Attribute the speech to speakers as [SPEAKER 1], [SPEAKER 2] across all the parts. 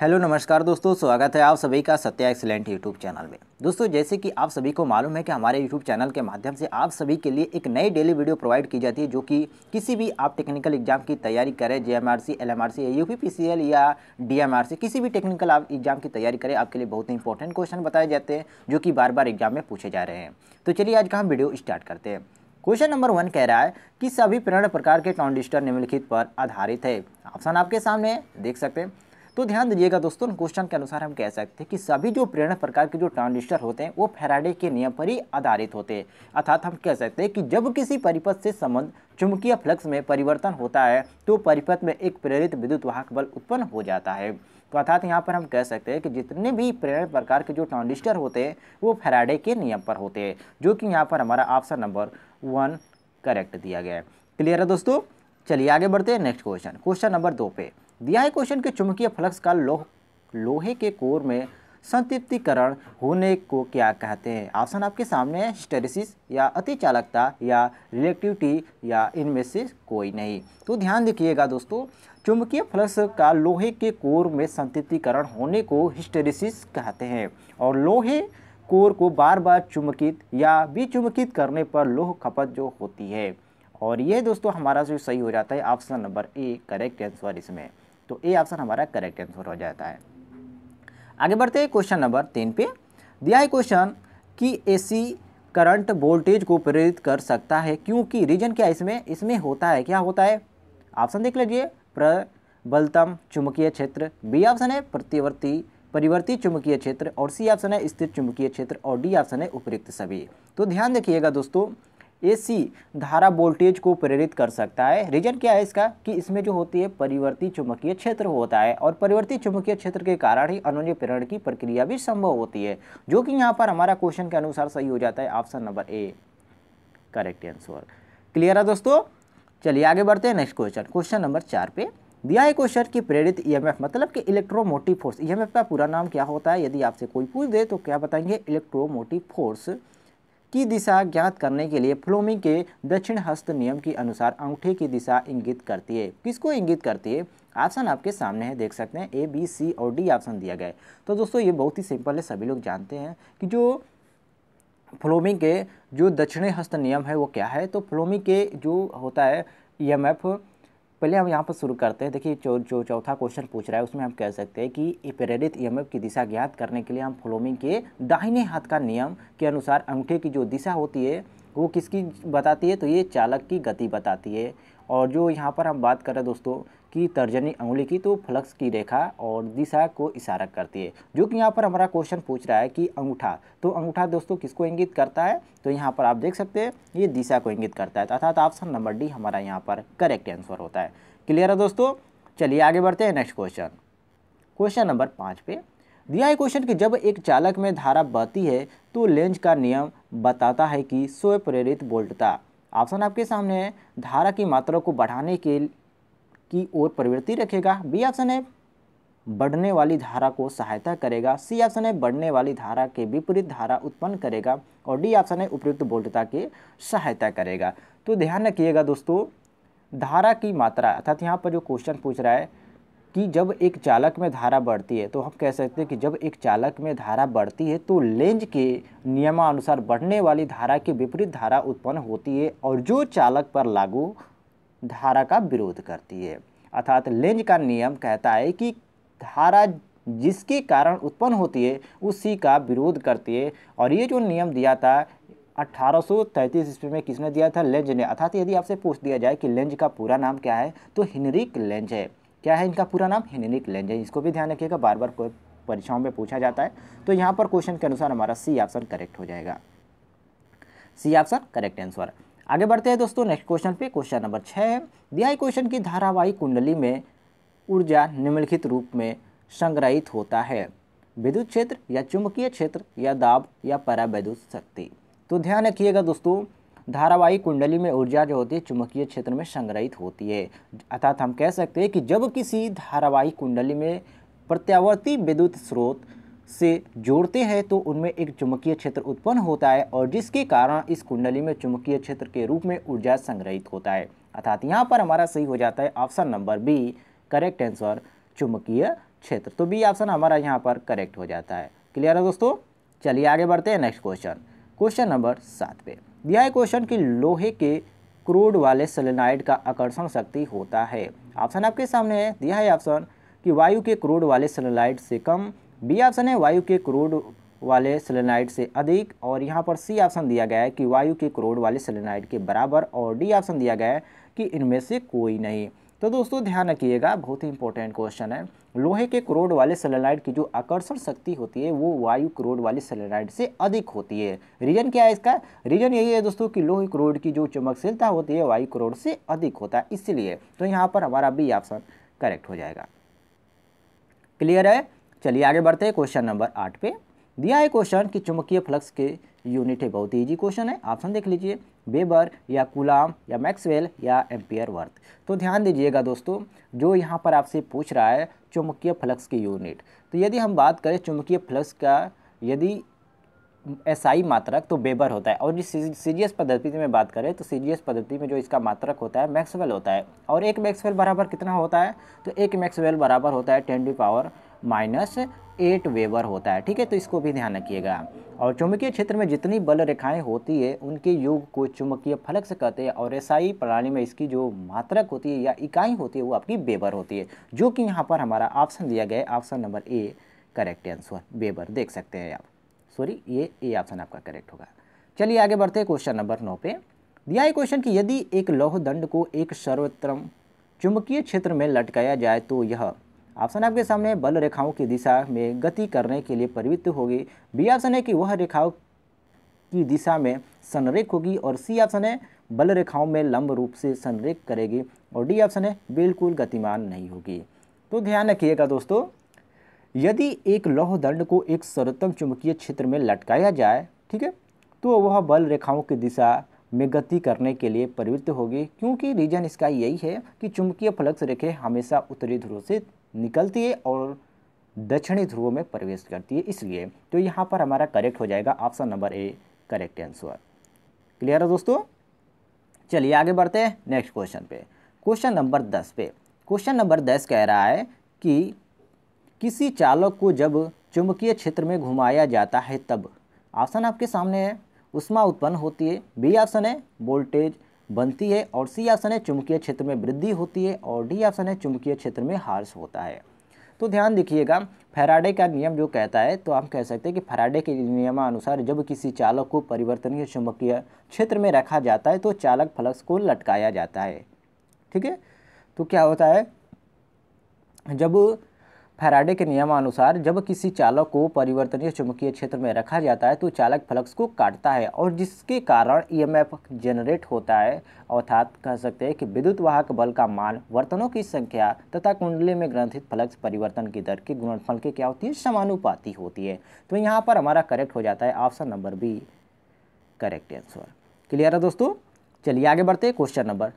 [SPEAKER 1] hello नमस्कार दोस्तों स्वागत है आप सभी का सत्या एक्सलेंट यूट्यूब चैनल में दोस्तों जैसे कि आप सभी को मालूम है कि हमारे यूट्यूब चैनल के माध्यम से आप सभी के लिए एक नई डेली वीडियो प्रोवाइड की जाती है जो कि किसी भी आप टेक्निकल एग्जाम की तैयारी करें J M M R C L R C या एल या सी किसी भी टेक्निकल आप एग्जाम की तैयारी करें आपके लिए बहुत ही इंपॉर्टेंट क्वेश्चन बताए जाते हैं जो कि बार बार एग्जाम में पूछे जा रहे हैं तो चलिए आज का हम वीडियो स्टार्ट करते हैं क्वेश्चन नंबर वन कह रहा है कि सभी प्रेरण प्रकार के ट्रांजिस्टर निम्नलिखित पर आधारित है ऑप्शन आपके सामने देख सकते हैं तो ध्यान दीजिएगा दोस्तों क्वेश्चन के अनुसार हम कह सकते हैं कि सभी जो प्रेरण प्रकार के जो ट्रांजिस्टर होते हैं वो फेराडे के नियम पर ही आधारित होते हैं अर्थात हम कह सकते हैं कि जब किसी परिपथ से संबंध चुंबकीय फ्लक्स में परिवर्तन होता है तो परिपथ में एक प्रेरित विद्युत वाहक बल उत्पन्न हो जाता है तो अर्थात यहाँ पर हम कह सकते हैं कि जितने भी प्रेरण प्रकार के जो ट्रांजिस्टर होते हैं वो फेराडे के नियम पर होते हैं जो कि यहाँ पर हमारा ऑप्शन नंबर वन करेक्ट दिया गया है क्लियर है दोस्तों चलिए आगे बढ़ते हैं नेक्स्ट क्वेश्चन क्वेश्चन नंबर दो पे दिया है क्वेश्चन के चुंबकीय फ्लक्स का लोह लोहे के कोर में संतृप्तिकरण होने को क्या कहते हैं ऑप्शन आपके सामने है स्टेरिसिस या अति चालकता या रिलेटिविटी या इनमें से कोई नहीं तो ध्यान देखिएगा दोस्तों चुंबकीय फ्लक्स का लोहे के कोर में संतृप्तिकरण होने को हिस्टेरिसिस कहते हैं और लोहे कोर को बार बार चुंबकित या विचुंबकित करने पर लोह खपत जो होती है और ये दोस्तों हमारा जो सही हो जाता है option number A correct answer इसमें तो ए ऑप्शन हमारा करेक्ट आंसर हो जाता है आगे बढ़ते हैं क्वेश्चन नंबर तीन पे दिया है क्वेश्चन कि एसी करंट वोल्टेज को प्रेरित कर सकता है क्योंकि रीजन क्या इसमें इसमें होता है क्या होता है ऑप्शन देख लीजिए प्रबलतम चुंबकीय क्षेत्र बी ऑप्शन है प्रतिवर्ती परिवर्ती चुंबकीय क्षेत्र और सी ऑप्शन है स्थिर चुंबकीय क्षेत्र और डी ऑप्शन है उपयुक्त सभी तो ध्यान रखिएगा दोस्तों एसी धारा वोल्टेज को प्रेरित कर सकता है रीजन क्या है इसका कि इसमें जो होती है परिवर्ती चुंबकीय क्षेत्र होता है और परिवर्ती चुंबकीय क्षेत्र के कारण ही अनुजय प्रेरण की प्रक्रिया भी संभव होती है जो कि यहाँ पर हमारा क्वेश्चन के अनुसार सही हो जाता है option number A correct answer clear है दोस्तों चलिए आगे बढ़ते हैं नेक्स्ट क्वेश्चन क्वेश्चन नंबर चार पे दिया है क्वेश्चन की प्रेरित ईएमएफ e मतलब कि इलेक्ट्रोमोटिव फोर्स ईएमएफ का पूरा नाम क्या होता है यदि आपसे कोई पूछ दे तो क्या बताएंगे इलेक्ट्रोमोटिव फोर्स की दिशा ज्ञात करने के लिए फ्लोमिंग के दक्षिण हस्त नियम के अनुसार अंगूठे की दिशा इंगित करती है किसको इंगित करती है ऑप्शन आपके सामने है देख सकते हैं ए बी सी और डी ऑप्शन दिया गया है तो दोस्तों ये बहुत ही सिंपल है सभी लोग जानते हैं कि जो फ्लोमिंग के जो दक्षिणी हस्त नियम है वो क्या है तो फ्लोमिंग के जो होता है ई एम एफ पहले हम यहाँ पर शुरू करते हैं देखिए जो जो चौथा क्वेश्चन पूछ रहा है उसमें हम कह सकते हैं कि प्रेरित ईएमएफ की दिशा ज्ञात करने के लिए हम फ्लोमिंग के दाहिने हाथ का नियम के अनुसार अंगूठे की जो दिशा होती है वो किसकी बताती है तो ये चालक की गति बताती है और जो यहाँ पर हम बात कर रहे हैं दोस्तों की तर्जनी उंगली की तो फ्लक्स की रेखा और दिशा को इशारा करती है जो कि यहाँ पर हमारा क्वेश्चन पूछ रहा है कि अंगूठा तो अंगूठा दोस्तों किसको इंगित करता है तो यहाँ पर आप देख सकते हैं ये दिशा को इंगित करता है अर्थात ऑप्शन नंबर डी हमारा यहाँ पर करेक्ट आंसर होता है क्लियर है दोस्तों चलिए आगे बढ़ते हैं नेक्स्ट क्वेश्चन क्वेश्चन नंबर पाँच पे दिया है क्वेश्चन कि जब एक चालक में धारा बहती है तो लेंज का नियम बताता है कि स्वयं प्रेरित ऑप्शन आपके सामने है धारा की मात्रा को बढ़ाने के की ओर प्रवृत्ति रखेगा बी ऑप्शन है बढ़ने वाली धारा को सहायता करेगा सी ऑप्शन है बढ़ने वाली धारा के विपरीत धारा उत्पन्न करेगा और डी ऑप्शन है उपयुक्त वोल्टता की सहायता करेगा तो ध्यान रखिएगा दोस्तों धारा की मात्रा अर्थात यहाँ पर जो क्वेश्चन पूछ रहा है कि जब एक चालक में धारा बढ़ती है तो हम कह सकते हैं कि जब एक चालक में धारा बढ़ती है तो लेंज के नियमानुसार बढ़ने वाली धारा के विपरीत धारा उत्पन्न होती है और जो चालक पर लागू धारा का विरोध करती है अर्थात लेंज का नियम कहता है कि धारा जिसके कारण उत्पन्न होती है उसी का विरोध करती है और ये जो नियम दिया था 1833 ईस्वी में किसने दिया था लेंज ने अर्थात यदि आपसे पूछ दिया जाए कि लेंज का पूरा नाम क्या है तो हिनरिक लेंज है क्या है इनका पूरा नाम हिनरिक लेंज है इसको भी ध्यान रखिएगा बार बार कोई परीक्षाओं में पूछा जाता है तो यहाँ पर क्वेश्चन के अनुसार हमारा सी ऑप्शन करेक्ट हो जाएगा सी ऑप्शन करेक्ट आंसर आगे बढ़ते हैं दोस्तों नेक्स्ट क्वेश्चन पे क्वेश्चन नंबर छः दिया क्वेश्चन की धारावाही कुंडली में ऊर्जा निम्नलिखित रूप में संग्रहित होता है विद्युत क्षेत्र या चुंबकीय क्षेत्र या दाब या परावैद्युत शक्ति तो ध्यान रखिएगा दोस्तों धारावाही कुंडली में ऊर्जा जो होती है चुंबकीय क्षेत्र में संग्रहित होती है अर्थात हम कह सकते हैं कि जब किसी धारावाही कुंडली में प्रत्यावर्ती विद्युत स्रोत से जोड़ते हैं तो उनमें एक चुंबकीय क्षेत्र उत्पन्न होता है और जिसके कारण इस कुंडली में चुंबकीय क्षेत्र के रूप में ऊर्जा संग्रहित होता है अर्थात यहाँ पर हमारा सही हो जाता है option number B correct answer चुंबकीय क्षेत्र तो बी ऑप्शन हमारा यहाँ पर करेक्ट हो जाता है क्लियर है दोस्तों चलिए आगे बढ़ते हैं नेक्स्ट क्वेश्चन क्वेश्चन नंबर सात पे दिया है क्वेश्चन कि लोहे के क्रोड वाले सेलेनाइड का आकर्षण शक्ति होता है ऑप्शन आपके सामने है दिया है ऑप्शन कि वायु के क्रोड वाले सेलेनाइड से कम बी ऑप्शन है वायु के क्रूड वाले सेलेनाइड से अधिक और यहाँ पर सी ऑप्शन दिया गया है कि वायु के क्रोड वाले सेलेनाइड के बराबर और डी ऑप्शन दिया गया है कि इनमें से कोई नहीं तो दोस्तों ध्यान रखिएगा बहुत ही इंपॉर्टेंट क्वेश्चन है लोहे के क्रोड वाले सेलेनाइड की जो आकर्षण शक्ति होती है वो वायु क्रोड वाले सेलेनाइड से अधिक होती है रीजन क्या है इसका रीजन यही है दोस्तों कि लोहे क्रोड की जो चमकशीलता होती है वायु क्रोड से अधिक होता है इसलिए तो यहाँ पर हमारा बी ऑप्शन करेक्ट हो जाएगा क्लियर है चलिए आगे बढ़ते हैं क्वेश्चन नंबर आठ पे दिया है क्वेश्चन कि चुंबकीय फ्लक्स के यूनिट है बहुत ही ईजी क्वेश्चन है ऑप्शन देख लीजिए बेबर या कुलाम या मैक्सवेल या एम्पियर वर्थ तो ध्यान दीजिएगा दोस्तों जो यहाँ पर आपसे पूछ रहा है चुंबकीय फ्लक्स के यूनिट तो यदि हम बात करें चुंबकीय फ्लक्स का यदि एसआई मात्रक तो बेबर होता है और जिस सीजीएस पद्धति में बात करें तो सी पद्धति में जो इसका मात्रक होता है मैक्सवेल होता है और एक मैक्सवेल बराबर कितना होता है तो एक मैक्सवेल बराबर होता है ten the power minus eight weber होता है ठीक है तो इसको भी ध्यान रखिएगा और चुंबकीय क्षेत्र में जितनी बल रेखाएं होती है उनके योग को चुंबकीय फलक से कहते हैं और एसआई प्रणाली में इसकी जो मात्रक होती है या इकाई होती है वो आपकी बेबर होती है जो कि यहाँ पर हमारा ऑप्शन दिया गया है option number A correct answer weber देख सकते हैं आप सॉरी ये ए ऑप्शन आपका करेक्ट होगा चलिए आगे बढ़ते हैं क्वेश्चन नंबर नौ पे दिया है क्वेश्चन कि यदि एक लौह दंड को एक सर्वोत्तम चुंबकीय क्षेत्र में लटकाया जाए तो यह ऑप्शन आपके सामने बल रेखाओं की दिशा में गति करने के लिए प्रवृत्त होगी बी ऑप्शन है कि वह रेखाओं की दिशा में संरेख होगी और सी ऑप्शन है बल रेखाओं में लंब रूप से संरेख करेगी और डी ऑप्शन है बिल्कुल गतिमान नहीं होगी तो ध्यान रखिएगा दोस्तों यदि एक लौह दंड को एक सर्वोत्तम चुंबकीय क्षेत्र में लटकाया जाए ठीक है तो वह बल रेखाओं की दिशा में गति करने के लिए प्रवृत्त होगी क्योंकि रीजन इसका यही है कि चुंबकीय फलक्स रेखे हमेशा उत्तरी ध्रुव से निकलती है और दक्षिणी ध्रुव में प्रवेश करती है इसलिए तो यहाँ पर हमारा करेक्ट हो जाएगा option number A correct answer clear है दोस्तों चलिए आगे बढ़ते हैं नेक्स्ट क्वेश्चन पे क्वेश्चन नंबर दस पे क्वेश्चन नंबर दस कह रहा है कि किसी चालक को जब चुंबकीय क्षेत्र में घुमाया जाता है तब ऑप्शन आपके सामने है उष्मा उत्पन्न होती है बी ऑप्शन है वोल्टेज बनती है और सी ऑप्शन है चुंबकीय क्षेत्र में वृद्धि होती है और डी ऑप्शन है चुंबकीय क्षेत्र में हार्स होता है तो ध्यान देखिएगा फेराडे का नियम जो कहता है तो आप कह सकते हैं कि फेराडे के नियमानुसार जब किसी चालक को परिवर्तनीय चुंबकीय क्षेत्र में रखा जाता है तो चालक फ्लक्स को लटकाया जाता है ठीक है तो क्या होता है जब फैराडे के नियमानुसार जब किसी चालक को परिवर्तनीय चुंबकीय क्षेत्र में रखा जाता है तो चालक फ्लक्स को काटता है और जिसके कारण ईएमएफ e जनरेट होता है अर्थात कह सकते हैं कि विद्युत वाहक बल का मान वर्तनों की संख्या तथा कुंडली में ग्रंथित फ्लक्स परिवर्तन की दर के गुणनफल के क्या होती है समानुपाती होती है तो यहाँ पर हमारा करेक्ट हो जाता है option number B correct answer clear है दोस्तों चलिए आगे बढ़ते क्वेश्चन नंबर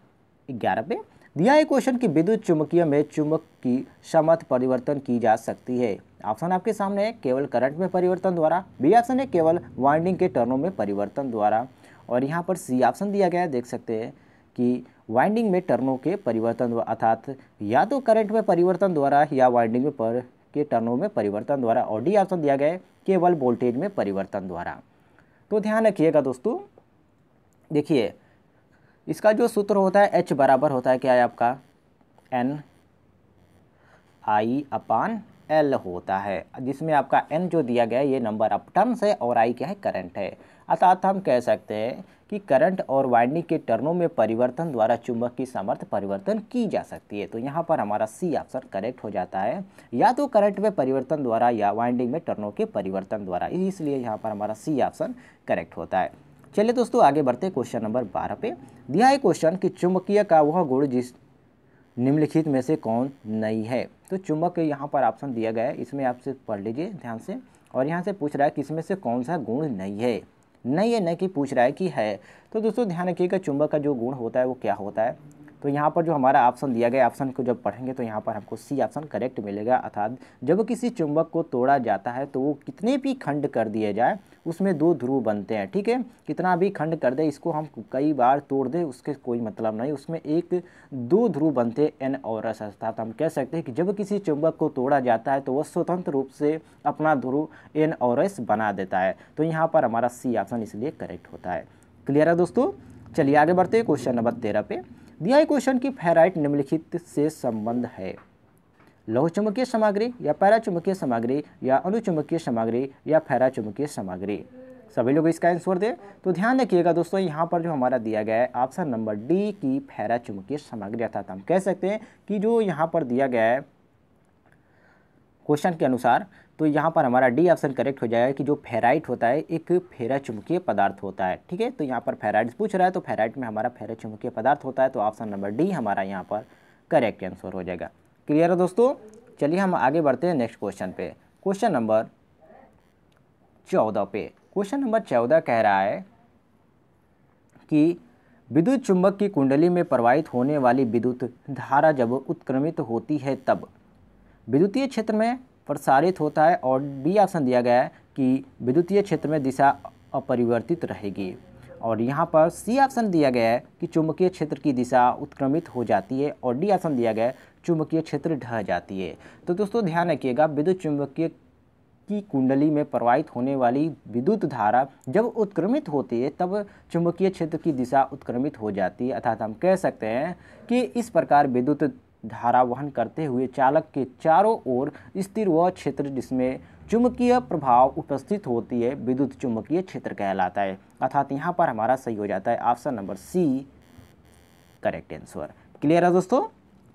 [SPEAKER 1] ग्यारह पे दिया है क्वेश्चन कि विद्युत चुंबकीय में चुंबक की क्षमत परिवर्तन की जा सकती है ऑप्शन आपके सामने है केवल करंट में परिवर्तन द्वारा बी ऑप्शन है केवल वाइंडिंग के टर्नों में परिवर्तन द्वारा और यहाँ पर सी ऑप्शन दिया गया है देख सकते हैं कि वाइंडिंग में टर्नों के परिवर्तन अर्थात या तो करंट में परिवर्तन द्वारा या वाइंडिंग में पर के टर्नों में परिवर्तन द्वारा और डी ऑप्शन दिया गया है केवल वोल्टेज में परिवर्तन द्वारा तो ध्यान रखिएगा दोस्तों देखिए इसका जो सूत्र होता है एच बराबर होता है क्या है आपका एन आई अपान एल होता है जिसमें आपका एन जो दिया गया है ये नंबर ऑफ टर्म्स है और आई क्या है करंट है अर्थात हम कह सकते हैं कि करंट और वाइंडिंग के टर्नों में परिवर्तन द्वारा चुंबक की सामर्थ्य परिवर्तन की जा सकती है तो यहाँ पर हमारा सी ऑप्शन करेक्ट हो जाता है या तो करंट में परिवर्तन द्वारा या वाइंडिंग में टर्नों के परिवर्तन द्वारा इसलिए यहाँ पर हमारा सी ऑप्शन करेक्ट होता है चलिए दोस्तों आगे बढ़ते हैं क्वेश्चन नंबर बारह पे दिया है क्वेश्चन कि चुंबकीय का वह गुण जिस निम्नलिखित में से कौन नहीं है तो चुंबक यहाँ पर ऑप्शन दिया गया है इसमें आपसे पढ़ लीजिए ध्यान से और यहाँ से पूछ रहा है कि इसमें से कौन सा गुण नहीं है नहीं है न कि पूछ रहा है कि है तो दोस्तों ध्यान रखिएगा चुंबक का जो गुण होता है वो क्या होता है तो यहाँ पर जो हमारा ऑप्शन दिया गया ऑप्शन को जब पढ़ेंगे तो यहाँ पर हमको सी ऑप्शन करेक्ट मिलेगा अर्थात जब किसी चुंबक को तोड़ा जाता है तो वो कितने भी खंड कर दिए जाए उसमें दो ध्रुव बनते हैं ठीक है कितना भी खंड कर दे इसको हम कई बार तोड़ दें उसके कोई मतलब नहीं उसमें एक दो ध्रुव बनते एन और एस अर्थात हम कह सकते हैं कि जब किसी चुंबक को तोड़ा जाता है तो वह स्वतंत्र रूप से अपना ध्रुव एन और एस बना देता है तो यहाँ पर हमारा सी ऑप्शन इसलिए करेक्ट होता है क्लियर है दोस्तों चलिए आगे बढ़ते हैं क्वेश्चन नंबर तेरह पे दिया क्वेश्चन की फेराइट निम्नलिखित से संबंध है लघुचुंबकीय सामग्री या पैराचुंबकीय सामग्री या अनुचुंबकीय सामग्री या फैराचुंबकीय सामग्री सभी लोग इसका आंसर दें तो ध्यान रखिएगा दोस्तों यहाँ पर जो हमारा दिया गया है ऑप्शन नंबर डी की फैरा चुंबकीय सामग्री अर्थात हम कह सकते हैं कि जो यहाँ पर दिया गया है क्वेश्चन के अनुसार तो यहाँ पर हमारा डी ऑप्शन करेक्ट हो जाएगा कि जो फेराइट होता है एक फेरा चुंबकीय पदार्थ होता है ठीक है तो यहाँ पर फेराइट पूछ रहा है तो फेराइट में हमारा फेरा चुंबकीय पदार्थ होता है तो ऑप्शन नंबर डी हमारा यहाँ पर करेक्ट आंसर हो जाएगा क्लियर है दोस्तों चलिए हम आगे बढ़ते हैं नेक्स्ट क्वेश्चन पे क्वेश्चन नंबर चौदह पे क्वेश्चन नंबर चौदह कह रहा है कि विद्युत चुंबक की कुंडली में प्रवाहित होने वाली विद्युत धारा जब उत्क्रमित होती है तब विद्युतीय क्षेत्र में प्रसारित होता है और बी ऑप्शन दिया गया है कि विद्युतीय क्षेत्र में दिशा अपरिवर्तित रहेगी और यहाँ पर सी ऑप्शन दिया गया है कि चुंबकीय क्षेत्र की दिशा उत्क्रमित हो जाती है और डी ऑप्शन दिया गया है चुंबकीय क्षेत्र ढह जाती है तो दोस्तों ध्यान रखिएगा विद्युत चुंबकीय की कुंडली में प्रवाहित होने वाली विद्युत धारा जब उत्क्रमित होती है तब चुंबकीय क्षेत्र की दिशा उत्क्रमित हो जाती है अर्थात हम कह सकते हैं कि इस प्रकार विद्युत धारा वहन करते हुए चालक के चारों ओर स्थिर वह क्षेत्र जिसमें चुंबकीय प्रभाव उपस्थित होती है विद्युत चुंबकीय क्षेत्र कहलाता है अर्थात यहाँ पर हमारा सही हो जाता है option number C correct answer clear है दोस्तों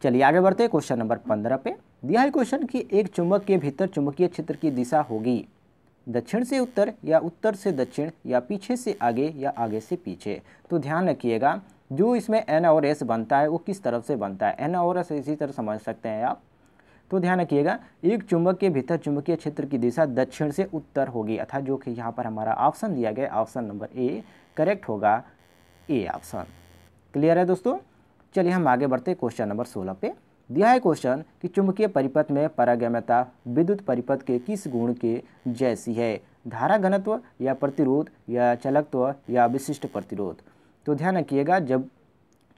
[SPEAKER 1] चलिए आगे बढ़ते हैं क्वेश्चन नंबर पंद्रह पे दिया है क्वेश्चन कि एक चुंबक के भीतर चुंबकीय क्षेत्र की दिशा होगी दक्षिण से उत्तर या उत्तर से दक्षिण या पीछे से आगे या आगे से पीछे तो ध्यान रखिएगा जो इसमें एन और एस बनता है वो किस तरफ से बनता है एन और एस इसी तरह समझ सकते हैं आप तो ध्यान रखिएगा एक चुंबक के भीतर चुंबकीय क्षेत्र की दिशा दक्षिण से उत्तर होगी अर्थात जो कि यहाँ पर हमारा ऑप्शन दिया गया ऑप्शन नंबर ए करेक्ट होगा ए ऑप्शन क्लियर है दोस्तों चलिए हम आगे बढ़ते क्वेश्चन नंबर सोलह पे दिया है क्वेश्चन कि चुंबकीय परिपथ में परागम्यता विद्युत परिपथ के किस गुण के जैसी है धारा घनत्व या प्रतिरोध या चलकत्व या विशिष्ट प्रतिरोध तो ध्यान रखिएगा जब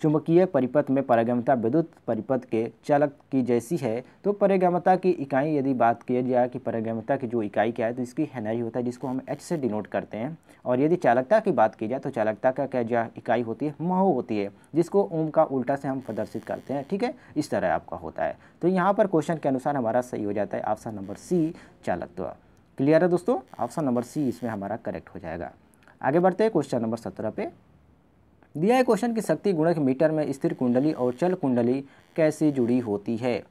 [SPEAKER 1] चुंबकीय परिपथ में परिगमता विद्युत परिपथ के चालक की जैसी है तो परिगमता की इकाई यदि बात किया जाए कि परिगमता की जो इकाई क्या है तो इसकी हेनरी होता है जिसको हम एच से डिनोट करते हैं और यदि चालकता की बात की जाए तो चालकता का क्या जो इकाई होती है महो होती है जिसको ओम का उल्टा से हम प्रदर्शित करते हैं ठीक है इस तरह आपका होता है तो यहाँ पर क्वेश्चन के अनुसार हमारा सही हो जाता है ऑप्शन नंबर सी चालकत्व क्लियर है दोस्तों ऑप्शन नंबर सी इसमें हमारा करेक्ट हो जाएगा आगे बढ़ते हैं क्वेश्चन नंबर सत्रह पे दिया है क्वेश्चन की शक्ति गुणक मीटर में स्थिर कुंडली और चल कुंडली कैसे जुड़ी होती है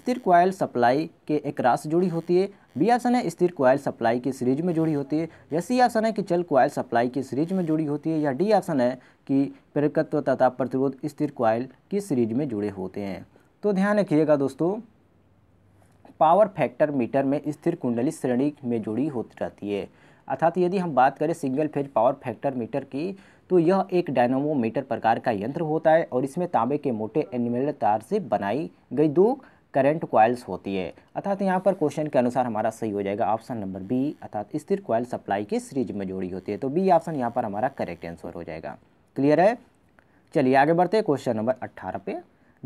[SPEAKER 1] स्थिर क्वाइल सप्लाई के एक रास जुड़ी होती है बी ऑप्शन है स्थिर क्वाइल सप्लाई की सीरीज में जुड़ी होती है या सी ऑप्शन है कि चल क्वाइल सप्लाई की सीरीज में जुड़ी होती है या डी ऑप्शन है कि प्रेरकत्व तथा प्रतिरोध स्थिर क्वाइल की सीरीज में जुड़े होते हैं तो ध्यान रखिएगा दोस्तों पावर फैक्टर मीटर में स्थिर कुंडली श्रेणी में जुड़ी होती रहती है अर्थात यदि हम बात करें single phase power factor meter की तो यह एक डायनोमोमीटर प्रकार का यंत्र होता है और इसमें तांबे के मोटे एनिमेल तार से बनाई गई दो करंट क्वाइल्स होती है अर्थात यहाँ पर क्वेश्चन के अनुसार हमारा सही हो जाएगा ऑप्शन नंबर बी अर्थात स्थिर क्वाइल सप्लाई की सीरीज में जोड़ी होती है तो बी ऑप्शन यहाँ पर हमारा करेक्ट आंसर हो जाएगा क्लियर है चलिए आगे बढ़ते हैं क्वेश्चन नंबर अट्ठारह पे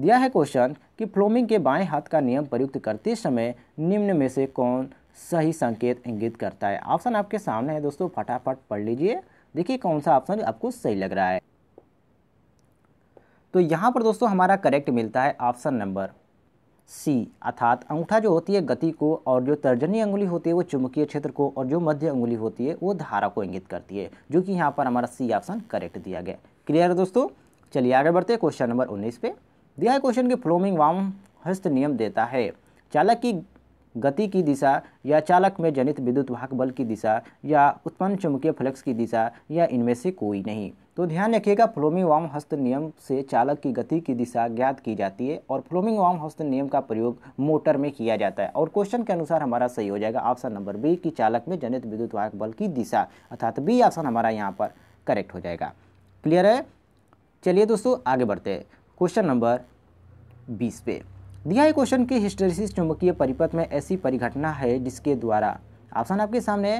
[SPEAKER 1] दिया है क्वेश्चन कि फ्लोमिंग के बाएं हाथ का नियम प्रयुक्त करते समय निम्न में से कौन सही संकेत इंगित करता है ऑप्शन आपके सामने है दोस्तों फटाफट पढ़ लीजिए देखिए कौन सा ऑप्शन आपको सही लग रहा है तो यहाँ पर दोस्तों हमारा करेक्ट मिलता है ऑप्शन नंबर सी अर्थात अंगूठा जो होती है गति को और जो तर्जनी अंगुली होती है वो चुंबकीय क्षेत्र को और जो मध्य अंगुली होती है वो धारा को इंगित करती है जो कि यहाँ पर हमारा सी ऑप्शन करेक्ट दिया गया क्लियर है दोस्तों चलिए आगे बढ़ते हैं क्वेश्चन नंबर उन्नीस पे दिया है क्वेश्चन के फ्लोमिंग वाम हस्त नियम देता है चालक की गति की दिशा या चालक में जनित विद्युत वाहक बल की दिशा या उत्पन्न चुंबकीय फ्लक्स की दिशा या इनमें से कोई नहीं तो ध्यान रखिएगा फ्लोमिंग वाम हस्त नियम से चालक की गति की दिशा ज्ञात की जाती है और फ्लोमिंग वाम हस्त नियम का प्रयोग मोटर में किया जाता है और क्वेश्चन के अनुसार हमारा सही हो जाएगा ऑप्शन नंबर बी कि चालक में जनित विद्युत वाहक बल की दिशा अर्थात बी ऑप्शन हमारा यहाँ पर करेक्ट हो जाएगा क्लियर है चलिए दोस्तों आगे बढ़ते हैं क्वेश्चन नंबर बीस पे दिया है क्वेश्चन की हिस्टोरिस चुंबकीय परिपथ में ऐसी परिघटना है जिसके द्वारा ऑप्शन आपके सामने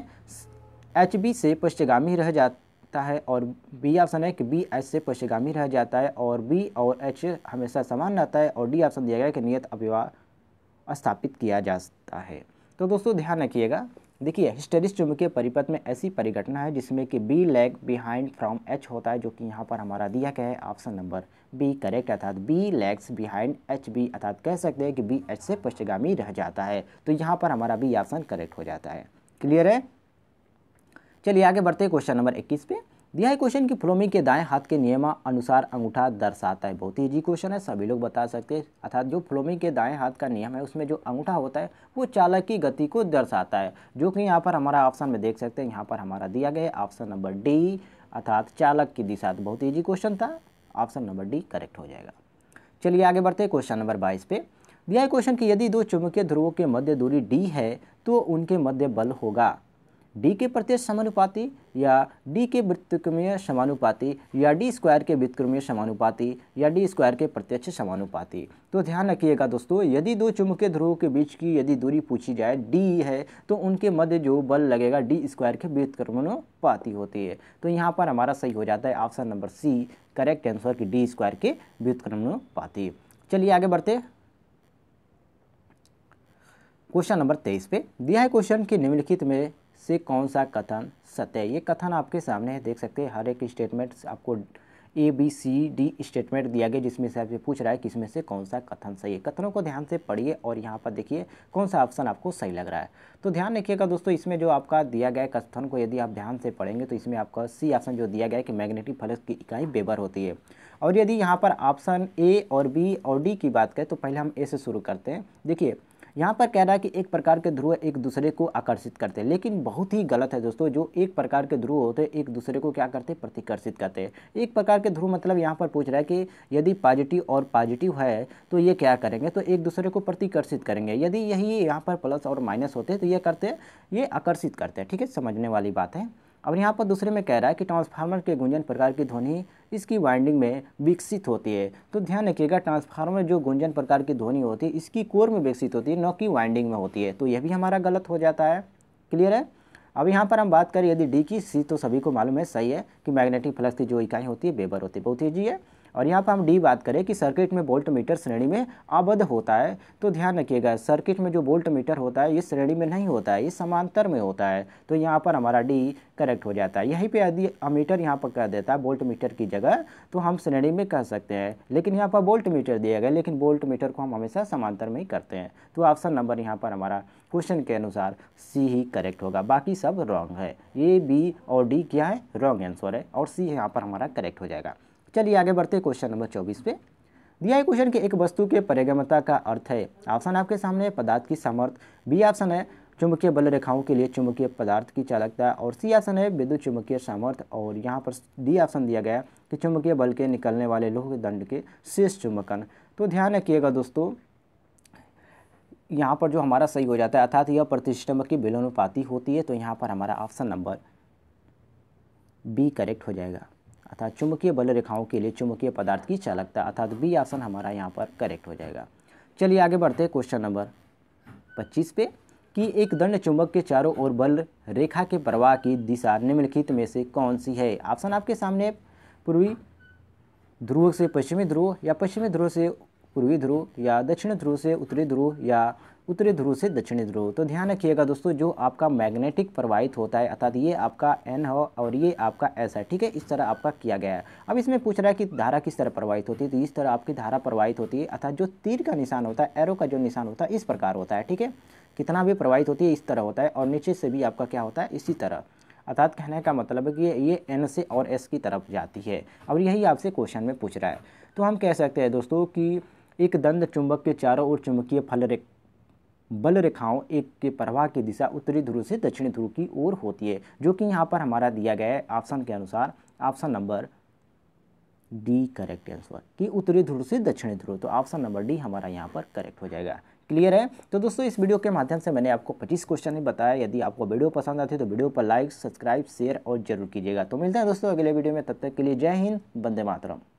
[SPEAKER 1] एच बी से पश्चगामी रह जाता है और बी ऑप्शन है कि बी एच से पश्चगामी रह जाता है और बी और एच हमेशा समान रहता है और डी ऑप्शन दिया गया है कि नियत अभिवाह स्थापित किया जाता है तो दोस्तों ध्यान रखिएगा देखिए हिस्टेरिस चुंबकीय परिपथ में ऐसी परिघटना है जिसमें कि B lag behind from H होता है जो कि यहाँ पर हमारा दिया गया है ऑप्शन नंबर बी करेक्ट अर्थात B lags behind H B अर्थात कह सकते हैं कि बी एच से पश्चगामी रह जाता है तो यहाँ पर हमारा बी ऑप्शन करेक्ट हो जाता है क्लियर है चलिए आगे बढ़ते हैं क्वेश्चन नंबर इक्कीस पे दिया है क्वेश्चन कि फ्लोमी के दाएं हाथ के नियमा अनुसार अंगूठा दर्शाता है बहुत ही ईजी क्वेश्चन है सभी लोग बता सकते हैं अर्थात जो फ्लोमी के दाएं हाथ का नियम है उसमें जो अंगूठा होता है वो चालक की गति को दर्शाता है जो कि यहाँ पर हमारा ऑप्शन में देख सकते हैं यहाँ पर हमारा दिया गया ऑप्शन नंबर डी अर्थात चालक की दिशा तो बहुत ईजी क्वेश्चन था ऑप्शन नंबर डी करेक्ट हो जाएगा चलिए आगे बढ़ते हैं क्वेश्चन नंबर बाईस पे दिया है क्वेश्चन कि यदि दो चुंबकीय ध्रुवों के मध्य दूरी डी है तो उनके मध्य बल होगा डी के प्रत्यय समानुपाती या डी के वृत्तक्रमीय समानुपाती या डी स्क्वायर के वृत्तक्रमीय समानुपाती या डी स्क्वायर के प्रत्यक्ष समानुपाती तो ध्यान रखिएगा दोस्तों यदि दो चुंबकीय ध्रुवों के बीच की यदि दूरी पूछी जाए डी है तो उनके मध्य जो बल लगेगा डी स्क्वायर के व्युत्क्रमणोपाती होती है तो यहाँ पर हमारा सही हो जाता है option number C correct answer की डी स्क्वायर के व्युत्क्रमणोपाती चलिए आगे बढ़ते क्वेश्चन नंबर तेईस पे दिया है क्वेश्चन कि निम्नलिखित में से कौन सा कथन सत्य है ये कथन आपके सामने है देख सकते हैं हर एक स्टेटमेंट आपको A B C D statement दिया गया जिसमें से आपसे पूछ रहा है कि इसमें से कौन सा कथन सही है कथनों को ध्यान से पढ़िए और यहाँ पर देखिए कौन सा ऑप्शन आपको सही लग रहा है तो ध्यान रखिएगा दोस्तों इसमें जो आपका दिया गया कथन को यदि आप ध्यान से पढ़ेंगे तो इसमें आपका सी ऑप्शन जो दिया गया है कि मैग्नेटिक फलस की इकाई बेबर होती है और यदि यहाँ पर ऑप्शन ए और बी और डी की बात करें तो पहले हम ए से शुरू करते हैं देखिए यहाँ पर कह रहा है कि एक प्रकार के ध्रुव एक दूसरे को आकर्षित करते हैं लेकिन बहुत ही गलत है दोस्तों जो एक प्रकार के ध्रुव होते हैं एक दूसरे को क्या करते हैं प्रतिकर्षित करते हैं एक प्रकार के ध्रुव मतलब यहाँ पर पूछ रहा है कि यदि पॉजिटिव और पॉजिटिव है तो ये क्या करेंगे तो एक दूसरे को प्रतिकर्षित करेंगे यदि यही यहाँ पर प्लस और माइनस होते हैं तो ये करते हैं ये आकर्षित करते हैं ठीक है समझने वाली बात है अब यहाँ पर दूसरे में कह रहा है कि ट्रांसफार्मर के गुंजन प्रकार की ध्वनि इसकी वाइंडिंग में विकसित होती है तो ध्यान रखिएगा ट्रांसफार्मर जो गुंजन प्रकार की ध्वनि होती है इसकी कोर में विकसित होती है न कि वाइंडिंग में होती है तो यह भी हमारा गलत हो जाता है क्लियर है अब यहाँ पर हम बात करें यदि डी की सी तो सभी को मालूम है सही है कि मैग्नेटिक फ्लक्स की जो इकाई होती है बेबर होती है बहुत ईजी है और यहाँ पर हम डी बात करें कि सर्किट में बोल्ट मीटर श्रेणी में आबद्ध होता है तो ध्यान रखिएगा सर्किट में जो बोल्ट मीटर होता है ये श्रेणी में नहीं होता है ये समांतर में होता है तो यहाँ पर हमारा डी करेक्ट हो जाता है यहीं पर यदि अमीटर यहाँ पर कह देता है बोल्ट मीटर की जगह तो हम श्रेणी में कह सकते हैं लेकिन यहाँ पर बोल्ट मीटर दिया गया लेकिन बोल्ट मीटर को हम हमेशा समांतर में ही करते हैं तो ऑप्शन नंबर यहाँ पर हमारा क्वेश्चन के अनुसार सी ही करेक्ट होगा बाकी सब रॉन्ग है ए बी और डी क्या है रॉन्ग आंसर है और सी यहाँ पर हमारा करेक्ट हो जाएगा चलिए आगे बढ़ते क्वेश्चन नंबर चौबीस पे दिया क्वेश्चन कि एक वस्तु के परिगमता का अर्थ है ऑप्शन आपके सामने पदार्थ की सामर्थ बी ऑप्शन है चुंबकीय बल रेखाओं के लिए चुंबकीय पदार्थ की चालकता और सी ऑप्शन है विद्युत चुंबकीय सामर्थ और यहाँ पर डी ऑप्शन दिया गया कि चुंबकीय बल के निकलने वाले लोह के दंड के शेष चुंबकन तो ध्यान रखिएगा दोस्तों यहाँ पर जो हमारा सही हो जाता है अर्थात यह प्रतिष्ठम की बिलोनुपाति होती है तो यहाँ पर हमारा ऑप्शन नंबर बी करेक्ट हो जाएगा अर्थात चुंबकीय बल रेखाओं के लिए चुंबकीय पदार्थ की चालकता अर्थात बी ऑप्शन हमारा यहाँ पर करेक्ट हो जाएगा चलिए आगे बढ़ते हैं क्वेश्चन नंबर पच्चीस पे कि एक दंड चुंबक के चारों ओर बल रेखा के प्रवाह की दिशा निम्नलिखित में से कौन सी है ऑप्शन आपके सामने पूर्वी ध्रुव से पश्चिमी ध्रुव या पश्चिमी ध्रुव से पूर्वी ध्रुव या दक्षिण ध्रुव से उत्तरी ध्रुव या उत्तरी ध्रुव से दक्षिणी ध्रुव तो ध्यान रखिएगा दोस्तों जो आपका मैग्नेटिक प्रवाहित होता है अर्थात ये आपका एन हो और ये आपका एस है ठीक है इस तरह आपका किया गया है अब इसमें पूछ रहा है कि धारा किस तरह प्रवाहित होती है तो इस तरह आपकी धारा प्रवाहित होती है अर्थात जो तीर का निशान होता है एरो का जो निशान होता है इस प्रकार होता है ठीक है कितना भी प्रवाहित होती है इस तरह होता है और नीचे से भी आपका क्या होता है इसी तरह अर्थात कहने का मतलब है कि ये एन से और एस की तरफ जाती है और यही आपसे क्वेश्चन में पूछ रहा है तो हम कह सकते हैं दोस्तों कि एक दंद चुंबक के चारों ओर चुंबकीय फल रेख बल रेखाओं एक के प्रवाह की दिशा उत्तरी ध्रुव से दक्षिणी ध्रुव की ओर होती है जो कि यहाँ पर हमारा दिया गया है ऑप्शन के अनुसार option number D correct answer कि उत्तरी ध्रुव से दक्षिणी ध्रुव तो ऑप्शन नंबर डी हमारा यहाँ पर करेक्ट हो जाएगा क्लियर है तो दोस्तों इस वीडियो के माध्यम से मैंने आपको 25 क्वेश्चन ही बताया यदि आपको वीडियो पसंद आती है तो वीडियो पर लाइक सब्सक्राइब शेयर और जरूर कीजिएगा तो मिलते हैं दोस्तों अगले वीडियो में तब तक के लिए जय हिंद बंदे मातरम